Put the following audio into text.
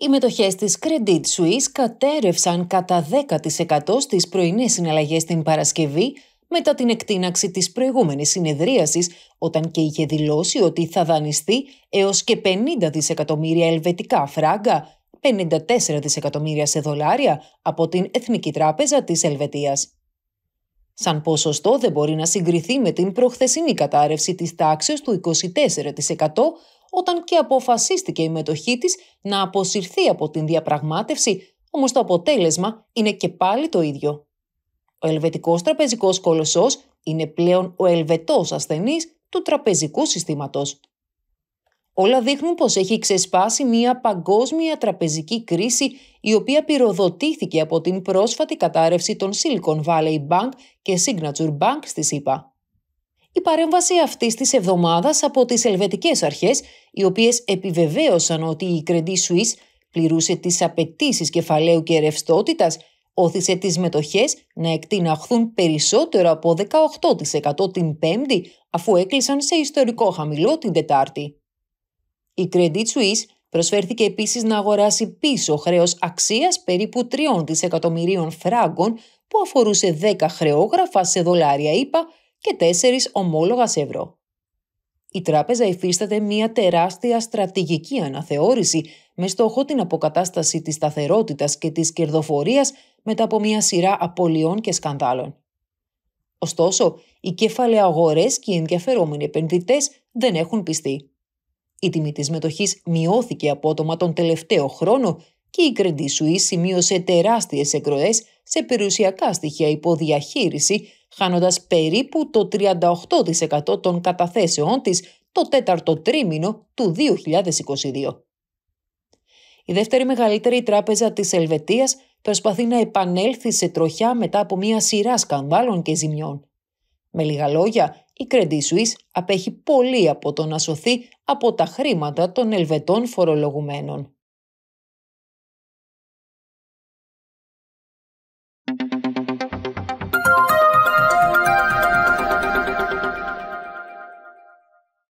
Οι μετοχές της Credit Suisse κατέρευσαν κατά 10% στις πρωινές συναλλαγές την Παρασκευή μετά την εκτείναξη της προηγούμενης συνεδρίασης, όταν και είχε δηλώσει ότι θα δανειστεί έως και 50 δισεκατομμύρια ελβετικά φράγκα, 54 δισεκατομμύρια σε δολάρια από την Εθνική Τράπεζα της Ελβετίας. Σαν ποσοστό δεν μπορεί να συγκριθεί με την προχθεσινή κατάρρευση της τάξης του 24%, όταν και αποφασίστηκε η μετοχή της να αποσυρθεί από την διαπραγμάτευση, όμως το αποτέλεσμα είναι και πάλι το ίδιο. Ο ελβετικός τραπεζικός κολοσσός είναι πλέον ο ελβετός ασθενής του τραπεζικού συστήματος. Όλα δείχνουν πως έχει ξεσπάσει μια παγκόσμια τραπεζική κρίση η οποία πυροδοτήθηκε από την πρόσφατη κατάρρευση των Silicon Valley Bank και Signature Bank στη ΣΥΠΑ η παρέμβαση αυτής της εβδομάδας από τις ελβετικές αρχές, οι οποίες επιβεβαίωσαν ότι η Credit Suisse πληρούσε τις απαιτήσεις κεφαλαίου και ρευστότητας, όθησε τις μετοχές να εκτιναχθούν περισσότερο από 18% την Πέμπτη, αφού έκλεισαν σε ιστορικό χαμηλό την Τετάρτη. Η Credit Suisse προσφέρθηκε επίσης να αγοράσει πίσω χρέος αξίας περίπου 3 δισεκατομμυρίων φράγκων που αφορούσε 10 χρεόγραφα σε δολάρια ΙΠΑ και τέσσερις ομόλογα σε ευρώ. Η τράπεζα υφίσταται μια τεράστια στρατηγική αναθεώρηση με στόχο την αποκατάσταση της σταθερότητας και της κερδοφορίας μετά από μια σειρά απολειών και σκανδάλων. Ωστόσο, οι κεφαλαιαγορές και οι ενδιαφερόμενοι επενδυτές δεν έχουν πιστεί. Η τιμή της μετοχής μειώθηκε απότομα τον τελευταίο χρόνο και η Credit Suisse σημείωσε τεράστιες εκροές σε περιουσιακά στοιχεία υποδιαχείριση, χάνοντας περίπου το 38% των καταθέσεών της το τέταρτο τρίμηνο του 2022. Η δεύτερη μεγαλύτερη τράπεζα της Ελβετίας προσπαθεί να επανέλθει σε τροχιά μετά από μια σειρά σκανδάλων και ζημιών. Με λίγα λόγια, η Credit Suisse απέχει πολύ από το να σωθεί από τα χρήματα των Ελβετών φορολογουμένων.